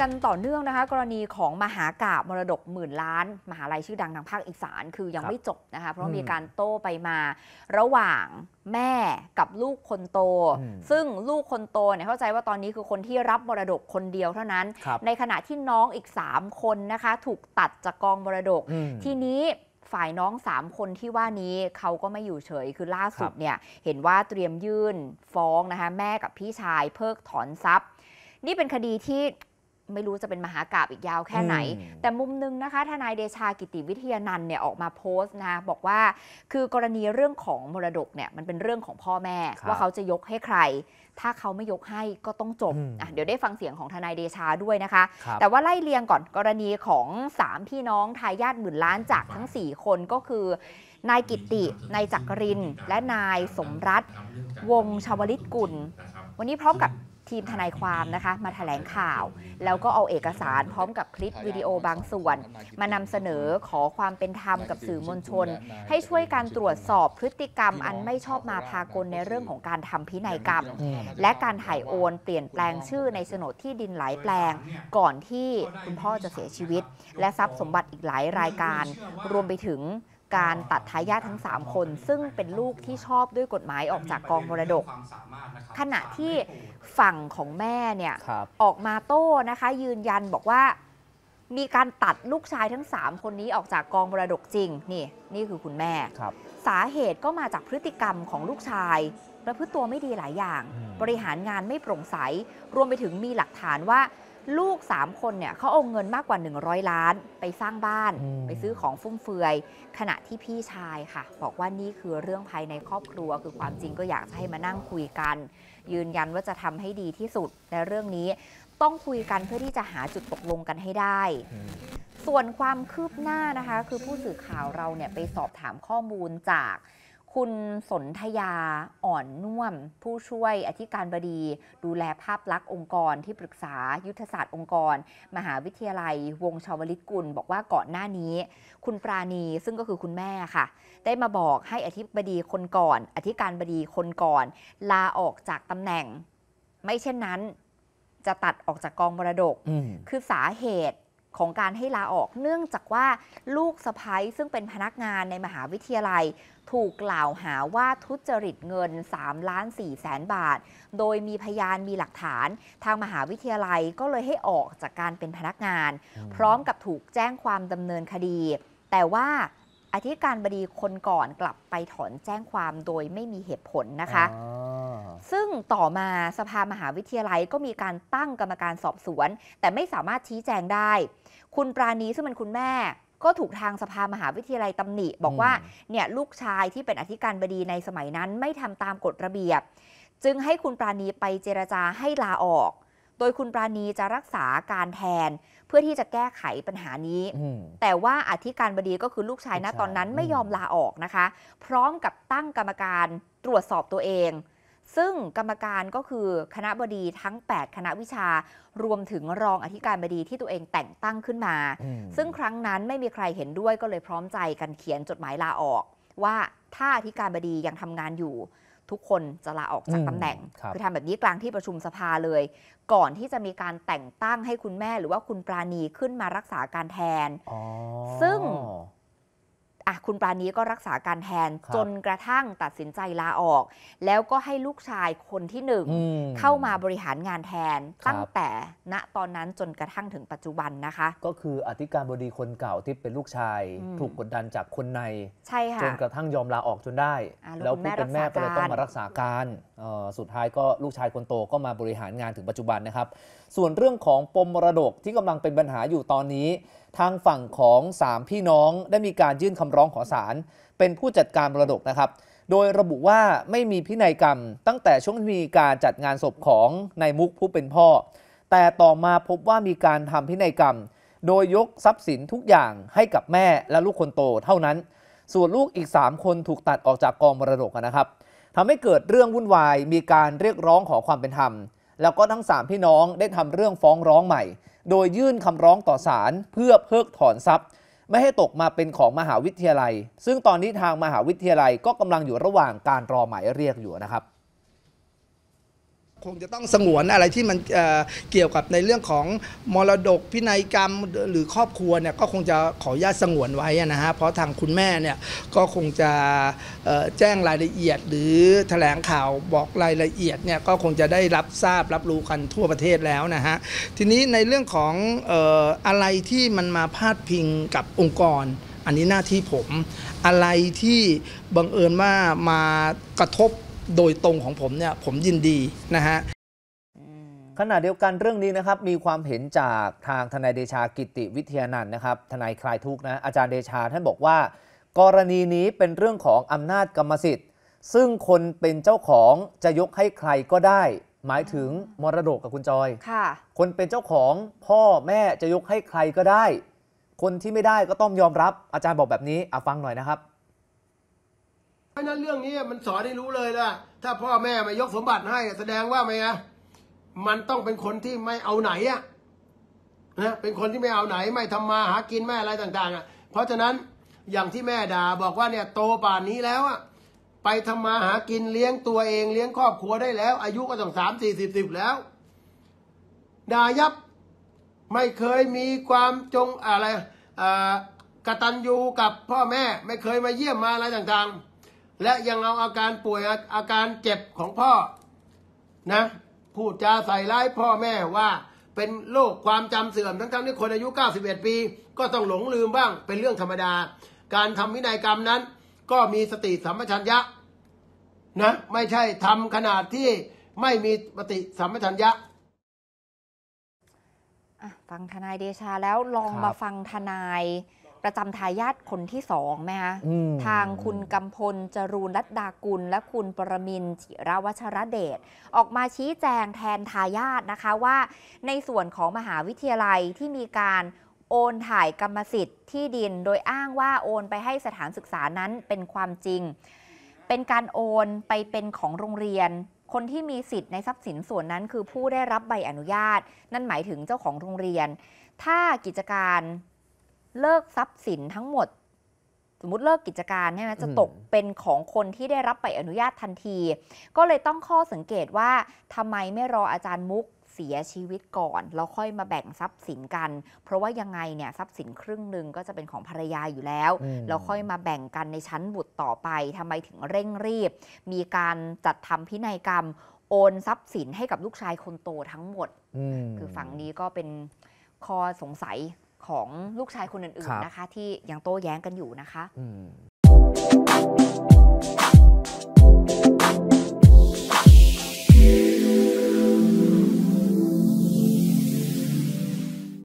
กันต่อเนื่องนะคะ กรณีของมหากาบมรดกหมื่นล้าน มหาลัยชื่อดังทางภาคอีสานคือยังไม่จบนะคะ เพราะมีการโต้ไปมา ระหว่างแม่กับลูกคนโต ซึ่งลูกคนโตเนี่ยเข้าใจว่าตอนนี้คือคนที่รับมรดกคนเดียวเท่านั้น ในขณะที่น้องอีก 3 คนนะคะ ถูกตัดจากกองมรดก ทีนี้ฝ่ายน้อง 3 คนที่ว่านี้เขาก็ไม่อยู่เฉยคือล่าสุดเนี่ยเห็นว่าเตรียมยื่นฟ้องนะคะแม่กับพี่ชาย เพิกถอนทรัพย์ นี่เป็นคดีที่ไม่รู้จะเป็นมหากราบอีกยาวแค่ไหน แต่มุมนึงนะคะ ทนายเดชากิติวิทยานันเนี่ยออกมาโพสต์นะบอกว่าคือกรณีเรื่องของมรดกเนี่ยมันเป็นเรื่องของพ่อแม่ ว่าเขาจะยกให้ใคร ถ้าเขาไม่ยกให้ก็ต้องจบอ่ะเดี๋ยวได้ฟังเสียงของทนายเดชาด้วยนะคะ แต่ว่าไล่เรียงก่อนกรณีของ3พี่น้องทายาทหมื่นล้านจากทั้ง4คนก็คือนายกิตินายจักรินและนายสมรัตวงชาวลิตกุลวันนี้พร้อมกับทีมทนายความนะคะ มาถแถลงข่าวแล้วก็เอาเอกสารพร้อมกับคลิปวิดีโอบางส่วน มานำเสนอขอความเป็นธรรมกับสื่อมวลชน ให้ช่วยการตรวจสอบพฤติกรรม อันไม่ชอบมาพากลในเรื่องของการทำพินัยกรรม และการถ่ายโอน เปลี่ยนแปลงชื่อในโฉนดที่ดินหลายแปลง ก่อนที่คุณพ่อจะเสียชีวิต และทรัพย์สมบัติอีกหลายรายการ รวมไปถึงการตัดทายาททั้ง 3 คน ซึ่งเป็นลูกที่ชอบด้วยกฎหมายออกจากกองมรดกขณะที่ฝั่งของแม่เนี่ยออกมาโต้นะคะ ยืนยันบอกว่ามีการตัดลูกชายทั้ง 3 คนนี้ออกจากกองบรดกจริงนี่นี่คือคุณแม่สาเหตุก็มาจากพฤติกรรมของลูกชายประพฤติตัวไม่ดีหลายอย่าง บริหารงานไม่โปร่งใสรวมไปถึงมีหลักฐานว่าลูก 3 คนเนี่ยเขาเอาเงินมากกว่า 100 ล้านไปสร้างบ้าน ไปซื้อของฟุ่มเฟือย ขณะที่พี่ชายค่ะ บอกว่านี่คือเรื่องภายในครอบครัวคือความจริงก็อยากจะให้มานั่งคุยกันยืนยันว่าจะทำให้ดีที่สุดในเรื่องนี้ต้องคุยกันเพื่อที่จะหาจุดตกลงกันให้ได้ ส่วนความคืบหน้านะคะ คือผู้สื่อข่าวเราเนี่ยไปสอบถามข้อมูลจากคุณสนธยาอ่อนนุ่มผู้ช่วยอธิการบดี ดูแลภาพลักษณ์องค์กรที่ปรึกษายุทธศาสตร์องค์กร มหาวิทยาลัย วงชาวลิตกุล บอกว่าก่อนหน้านี้ คุณปราณีซึ่งก็คือคุณแม่ค่ะ ได้มาบอกให้อธิบดีคนก่อน อธิการบดีคนก่อน ลาออกจากตำแหน่ง ไม่เช่นนั้นจะตัดออกจากกองมรดกคือสาเหตุของการให้ลาออกเนื่องจากว่าลูกสะพ้ยซึ่งเป็นพนักงานในมหาวิทยาลัย ถูกกล่าวหาว่าทุจริตเงิน3ล้าน4แสนบาท โดยมีพยานมีหลักฐาน ทางมหาวิทยาลัยก็เลยให้ออกจากการเป็นพนักงาน พร้อมกับถูกแจ้งความดำเนินคดี แต่ว่าอธิการบดีคนก่อนกลับไปถอนแจ้งความโดยไม่มีเหตุผลนะคะซึ่งต่อมาสภามหาวิทยาลัยก็มีการตั้งกรรมการสอบสวน แต่ไม่สามารถชี้แจงได้ คุณปราณี ซึ่งเป็นคุณแม่ ก็ถูกทางสภามหาวิทยาลัยตำหนิ บอกว่าเนี่ยลูกชายที่เป็นอธิการบดีในสมัยนั้น ไม่ทำตามกฎระเบียบ จึงให้คุณปราณีไปเจรจาให้ลาออก โดยคุณปราณีจะรักษาการแทน เพื่อที่จะแก้ไขปัญหานี้ แต่ว่าอธิการบดีก็คือลูกชายนะตอนนั้นไม่ยอมลาออกนะคะ พร้อมกับตั้งกรรมการตรวจสอบตัวเองซึ่งกรรมการก็คือคณะบดีทั้ง 8 คณะวิชา รวมถึงรองอธิการบดีที่ตัวเองแต่งตั้งขึ้นมา ซึ่งครั้งนั้นไม่มีใครเห็นด้วยก็เลยพร้อมใจกันเขียนจดหมายลาออก ว่าถ้าอธิการบดียังทำงานอยู่ ทุกคนจะลาออกจากตำแหน่ง คือทำแบบนี้กลางที่ประชุมสภาเลย ก่อนที่จะมีการแต่งตั้งให้คุณแม่หรือว่าคุณปราณีขึ้นมารักษาการแทน ซึ่งอ่ะคุณปราณีก็รักษาการแทนจนกระทั่งตัดสินใจลาออก แล้วก็ให้ลูกชายคนที่หนึ่งเข้ามาบริหารงานแทนตั้งแต่ณตอนนั้นจนกระทั่งถึงปัจจุบันนะคะก็คืออธิการบดีคนเก่าที่เป็นลูกชายถูกกดดันจากคนในใช่ค่ะจนกระทั่งยอมลาออกจนได้ แล้วผู้เป็นแม่ก็เลยต้องมารักษาการสุดท้ายก็ลูกชายคนโตก็มาบริหารงานถึงปัจจุบันนะครับ ส่วนเรื่องของปมมรดกที่กำลังเป็นปัญหาอยู่ตอนนี้ทางฝั่งของ 3 พี่น้องได้มีการยื่นคำร้องขอศาล เป็นผู้จัดการมรดกนะครับ โดยระบุว่าไม่มีพินัยกรรม ตั้งแต่ช่วงมีการจัดงานศพของนายมุกผู้เป็นพ่อแต่ต่อมาพบว่ามีการทำพินัยกรรม โดยยกทรัพย์สินทุกอย่างให้กับแม่และลูกคนโต เท่านั้น ส่วนลูกอีก3คนถูกตัดออกจากกองมรดกนะครับทำให้เกิดเรื่องวุ่นวายมีการเรียกร้องขอความเป็นธรรม แล้วก็ทั้ง3พี่น้องได้ทำเรื่องฟ้องร้องใหม่โดยยื่นคำร้องต่อศาลเพื่อเพิกถอนทรัพย์ ไม่ให้ตกมาเป็นของมหาวิทยาลัย ซึ่งตอนนี้ทางมหาวิทยาลัยก็กำลังอยู่ระหว่างการรอหมายเรียกอยู่นะครับคงจะต้องสงวนอะไรที่มันเเกี่ยวกับในเรื่องของมรดกพินัยกรรมหรือครอบครัวเนี่ยก็คงจะขออนุญาตสงวนไว้นะฮะ เพราะทางคุณแม่เนี่ยก็คงจะแจ้งรายละเอียด หรือแถลงข่าวบอกรายละเอียดเนี่ยก็คงจะได้รับทราบรับรู้กันทั่วประเทศแล้วนะฮะ ทีนี้ในเรื่องของอะไรที่มันมาพาดพิงกับองค์กร อันนี้หน้าที่ผมอะไรที่บังเอิญว่ามากระทบโดยตรงของผมเนี่ยผมยินดีนะฮะขณะเดียวกันเรื่องนี้นะครับ มีความเห็นจากทางทนายเดชากิติวิทยานันต์นะครับทนายคลายทุกนะอาจารย์เดชา ท่านบอกว่า กรณีนี้เป็นเรื่องของอำนาจกรรมสิทธิ์ซึ่งคนเป็นเจ้าของจะยกให้ใครก็ได้ หมายถึงมรดกกับคุณจอยค่ะ คนเป็นเจ้าของพ่อแม่จะยกให้ใครก็ได้ คนที่ไม่ได้ก็ต้องยอมรับอาจารย์บอกแบบนี้อฟังหน่อยนะครับเพราะนั้นเรื่องนี้มันสอนให้รู้เลยล่ะ ถ้าพ่อแม่มายกสมบัติให้แสดงว่าไงอะมันต้องเป็นคนที่ไม่เอาไหนอะนะ เป็นคนที่ไม่เอาไหนไม่ทำมาหากินไม่อะไรต่าง ๆอ่ะเพราะฉะนั้นอย่างที่แม่ด่าบอกว่าเนี่ย โตป่านนี้แล้วอ่ะ ไปทำมาหากินเลี้ยงตัวเองเลี้ยงครอบครัวได้แล้ว อายุก็ต้องสามสี่สิบสิบแล้วด่ายับไม่เคยมีความจงอะไรอ่ากตัญญูกับพ่อแม่ไม่เคยมาเยี่ยมมาอะไรต่าง ๆและยังเอาอาการป่วยอาการเจ็บของพ่อนะพูดจาใส่ร้ายพ่อแม่ว่า เป็นโรคความจำเสื่อมทั้งๆที่คนอายุ 91 ปี ก็ต้องหลงลืมบ้างเป็นเรื่องธรรมดา การทำวินัยกรรมนั้น ก็มีสติสัมปชัญญะนะ ไม่ใช่ทำขนาดที่ไม่มีปฏิสัมปชัญญะฟังทนายเดชาแล้วลองมาฟังทนายประจำทายาทคนที่สองไหมคะทางคุณ กำพลจรูนรัตดากุล และคุณปรมินจิรวัชรเดชออกมาชี้แจงแทนทายาทนะคะว่า ในส่วนของมหาวิทยาลัยที่มีการโอนถ่ายกรรมสิทธิ์ที่ดินโดยอ้างว่าโอนไปให้สถานศึกษานั้นเป็นความจริง เป็นการโอนไปเป็นของโรงเรียน คนที่มีสิทธิ์ในทรัพย์สินส่วนนั้น คือผู้ได้รับใบอนุญาต นั่นหมายถึงเจ้าของโรงเรียน ถ้ากิจการเลิกทรัพย์สินทั้งหมด สมมติเลิกกิจการใช่ไหมจะตกเป็นของคนที่ได้รับใบอนุญาตทันที ก็เลยต้องข้อสังเกตว่าทำไมไม่รออาจารย์มุกเสียชีวิตก่อนแล้วค่อยมาแบ่งทรัพย์สินกัน เพราะว่ายังไงเนี่ยทรัพย์สินครึ่งหนึ่งก็จะเป็นของภรรยาอยู่แล้วแล้วค่อยมาแบ่งกันในชั้นบุตรต่อไป ทำไมถึงเร่งรีบ มีการจัดทำพินัยกรรม โอนทรัพย์สินให้กับลูกชายคนโตทั้งหมดคือฝั่งนี้ก็เป็นข้อสงสัยของลูกชายคนอื่นๆนะคะ ที่ยังโต้แย้งกันอยู่นะคะ